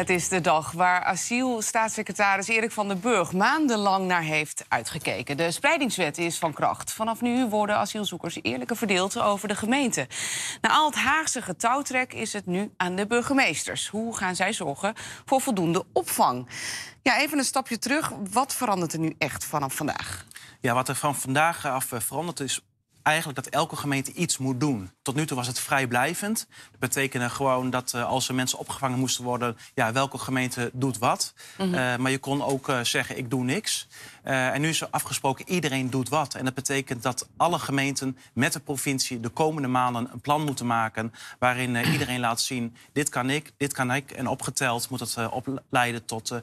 Het is de dag waar asielstaatssecretaris Erik van den Burg maandenlang naar heeft uitgekeken. De spreidingswet is van kracht. Vanaf nu worden asielzoekers eerlijker verdeeld over de gemeente. Na al het Haagse getouwtrek is het nu aan de burgemeesters. Hoe gaan zij zorgen voor voldoende opvang? Ja, even een stapje terug. Wat verandert er nu echt vanaf vandaag? Ja, wat er van vandaag af eh, verandert is eigenlijk dat elke gemeente iets moet doen. Tot nu toe was het vrijblijvend. Dat betekende gewoon dat eh, als er mensen opgevangen moesten worden... ja, welke gemeente doet wat. Mhm. Eh, maar je kon ook eh, zeggen, ik doe niks. en nu is er afgesproken, iedereen doet wat. En dat betekent dat alle gemeenten met de provincie... de komende maanden een plan moeten maken... waarin iedereen laat zien, dit kan ik, dit kan ik. En opgeteld moet dat opleiden tot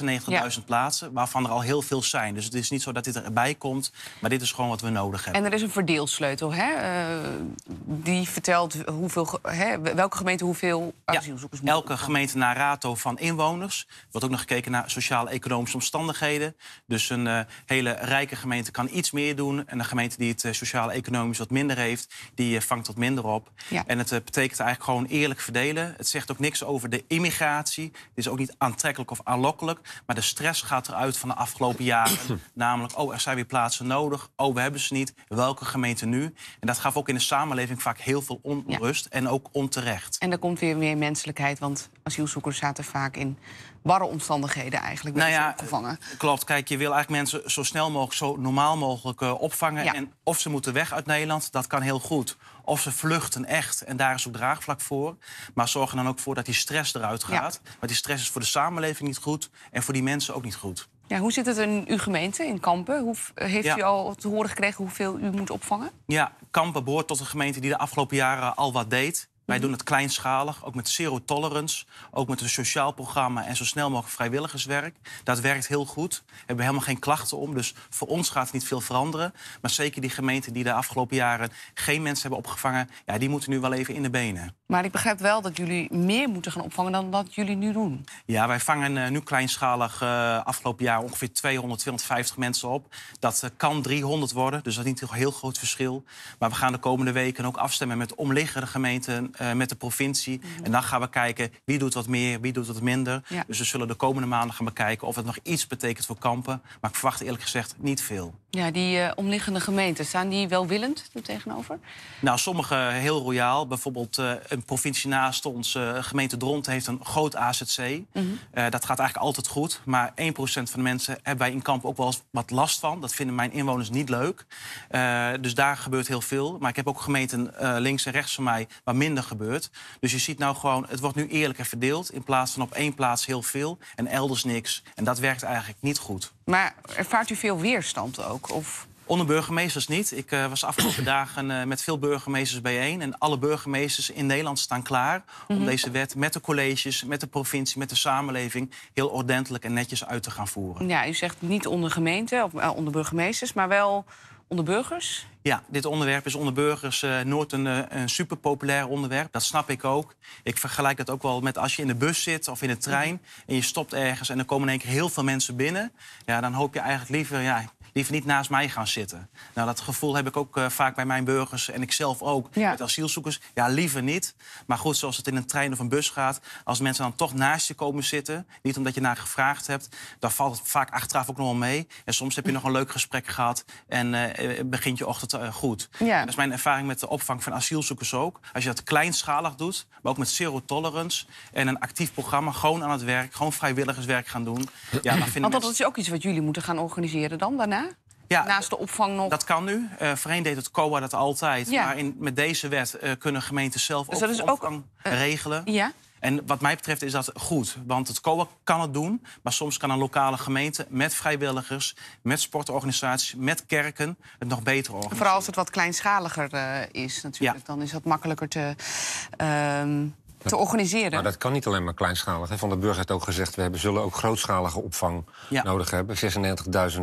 96.000 plaatsen... waarvan er al heel veel zijn. Dus het is niet zo dat dit erbij komt... maar dit is gewoon wat we nodig hebben. En er is een verdeelsleutel. Hè? Eh, die vertelt hoeveel, hè, welke gemeente hoeveel asielzoekers ja, moet Elke gemeente naar rato van inwoners. Wordt ook nog gekeken naar sociaal-economische omstandigheden. Dus een eh, hele rijke gemeente kan iets meer doen. En een gemeente die het eh, sociaal-economisch wat minder heeft, die vangt wat minder op. Ja. En het betekent eigenlijk gewoon eerlijk verdelen. Het zegt ook niks over de immigratie. Het is ook niet aantrekkelijk of aanlokkelijk. Maar de stress gaat eruit van de afgelopen jaren. Namelijk, oh, er zijn weer plaatsen nodig. Oh, we hebben ze niet. Welke gemeente? nu. En dat gaf ook in de samenleving vaak heel veel onrust en ook onterecht. En daar komt weer meer menselijkheid, want asielzoekers zaten vaak in barre omstandigheden eigenlijk nou ja, opgevangen. Klopt, kijk, je wil eigenlijk mensen zo snel mogelijk, zo normaal mogelijk eh, opvangen. En of ze moeten weg uit Nederland, dat kan heel goed. Of ze vluchten echt, en daar is ook draagvlak voor. Maar zorgen er dan ook voor dat die stress eruit gaat. Want die stress is voor de samenleving niet goed en voor die mensen ook niet goed. Ja, hoe zit het in uw gemeente, in Kampen? Hoe, heeft u al te horen gekregen hoeveel u moet opvangen? Ja, Kampen behoort tot een gemeente die de afgelopen jaren al wat deed. Wij mhm. doen het kleinschalig, ook met zero tolerance. Ook met een sociaal programma en zo snel mogelijk vrijwilligerswerk. Dat werkt heel goed. We hebben helemaal geen klachten om. Dus voor ons gaat het niet veel veranderen. Maar zeker die gemeenten die de afgelopen jaren geen mensen hebben opgevangen... Ja, die moeten nu wel even in de benen. Maar ik begrijp wel dat jullie meer moeten gaan opvangen dan wat jullie nu doen. Ja, wij vangen eh, nu kleinschalig eh, afgelopen jaar ongeveer 200, 250 mensen op. Dat eh, kan 300 worden, dus dat is niet een heel groot verschil. Maar we gaan de komende weken ook afstemmen met omliggende gemeenten eh, met de provincie. Mhm. En dan gaan we kijken wie doet wat meer, wie doet wat minder. Dus we zullen de komende maanden gaan bekijken of het nog iets betekent voor kampen. Maar ik verwacht eerlijk gezegd niet veel. Ja, die eh, omliggende gemeenten, staan die welwillend er tegenover? Nou, sommige heel royaal. Bijvoorbeeld eh, een provincie naast ons, gemeente Dront, heeft een groot AZC. Mhm. dat gaat eigenlijk altijd goed. Maar 1% van de mensen hebben wij in kampen ook wel eens wat last van. Dat vinden mijn inwoners niet leuk. dus daar gebeurt heel veel. Maar ik heb ook gemeenten links en rechts van mij waar minder gebeurt. Dus je ziet nou gewoon, het wordt nu eerlijker verdeeld... in plaats van op één plaats heel veel en elders niks. En dat werkt eigenlijk niet goed. Maar ervaart u veel weerstand ook? Of... Onder burgemeesters niet. Ik eh, was afgelopen dagen eh, met veel burgemeesters bijeen. En alle burgemeesters in Nederland staan klaar om mhm. deze wet met de colleges, met de provincie, met de samenleving heel ordentelijk en netjes uit te gaan voeren. Ja, u zegt niet onder gemeenten, of, eh, onder burgemeesters, maar wel onder burgers? Ja, dit onderwerp is onder burgers uh, nooit een, eh, een superpopulair onderwerp. Dat snap ik ook. Ik vergelijk dat ook wel met als je in de bus zit of in de mhm. trein... en je stopt ergens en er komen in één keer heel veel mensen binnen... Ja, dan hoop je eigenlijk liever, ja, liever niet naast mij gaan zitten. Nou, dat gevoel heb ik ook eh, vaak bij mijn burgers en ik zelf ook. Met asielzoekers, ja, liever niet. Maar goed, zoals het in een trein of een bus gaat... als mensen dan toch naast je komen zitten, niet omdat je naar gevraagd hebt... dan valt het vaak achteraf ook nog wel mee. En soms heb je mhm. nog een leuk gesprek gehad en begint je ochtend eh, goed. Ja. dat is mijn ervaring met de opvang van asielzoekers ook. Als je dat kleinschalig doet, maar ook met zero tolerance en een actief programma, gewoon aan het werk, gewoon vrijwilligerswerk gaan doen. Ja, dan vinden Want dat is ook iets wat jullie moeten gaan organiseren dan daarna? Ja, Naast de opvang nog. Dat kan nu. Uh, Vereen deed het COA dat altijd. Ja. Maar in, met deze wet eh, kunnen gemeenten zelf dus ook opvang ook, regelen. Ja. En wat mij betreft is dat goed, want het COA kan het doen... maar soms kan een lokale gemeente met vrijwilligers, met sportorganisaties... met kerken het nog beter organiseren. Vooral als het wat kleinschaliger eh, is natuurlijk, dan is dat makkelijker te... Ehm, te organiseren. Maar dat kan niet alleen maar kleinschalig. Van de Burg heeft ook gezegd... we hebben, zullen ook grootschalige opvang nodig hebben. 96.000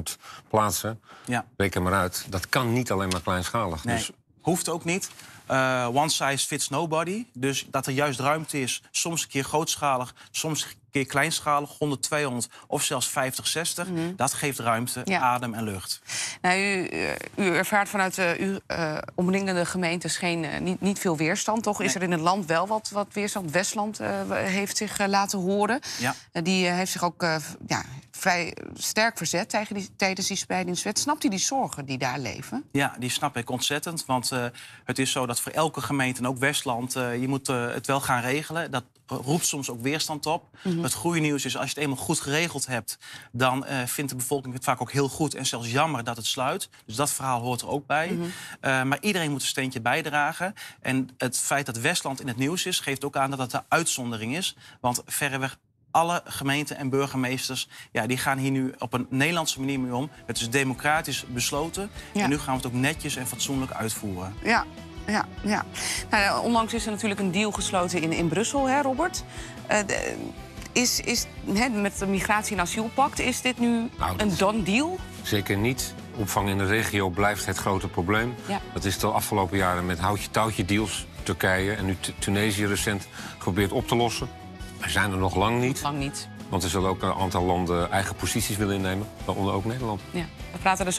plaatsen. Ja. Reken maar uit. Dat kan niet alleen maar kleinschalig. dus... hoeft ook niet. Eh, one size fits nobody. Dus dat er juist ruimte is, soms een keer grootschalig, soms een keer kleinschalig, 100, 200 of zelfs 50, 60. Mhm. Dat geeft ruimte, adem en lucht. Nou, u, eh, u ervaart vanuit de, eh, uw uh, omringende gemeentes geen, niet, niet veel weerstand, toch? Is er in het land wel wat, wat weerstand? Westland heeft zich laten horen. Ja. die heeft zich ook ja, vrij sterk verzet tegen die, tijdens die spreidingswet. Snapt u die zorgen die daar leven? Ja, die snap ik ontzettend. Want het is zo dat voor elke gemeente, en ook Westland, eh, je moet eh, het wel gaan regelen. Dat roept soms ook weerstand op. Mhm. Het goede nieuws is, als je het eenmaal goed geregeld hebt... dan eh, vindt de bevolking het vaak ook heel goed en zelfs jammer dat het sluit. Dus dat verhaal hoort er ook bij. Mhm. maar iedereen moet een steentje bijdragen. En het feit dat Westland in het nieuws is, geeft ook aan dat dat de uitzondering is. Want verreweg alle gemeenten en burgemeesters ja, die gaan hier nu op een Nederlandse manier mee om. Het is democratisch besloten. En nu gaan we het ook netjes en fatsoenlijk uitvoeren. Ja, ja, ja. Nou, onlangs is er natuurlijk een deal gesloten in, in Brussel, hè, Robert? Eh, is, is, hè, met de Migratie- en Asielpact, is dit nu nou, een done deal? Zeker niet. Opvang in de regio blijft het grote probleem. Dat is de afgelopen jaren met houtje-touwtje-deals... Turkije en nu Tunesië recent geprobeerd op te lossen. We zijn er nog lang niet. Lang niet. Want er zullen ook een aantal landen eigen posities willen innemen, waaronder ook Nederland. Ja, we praten dus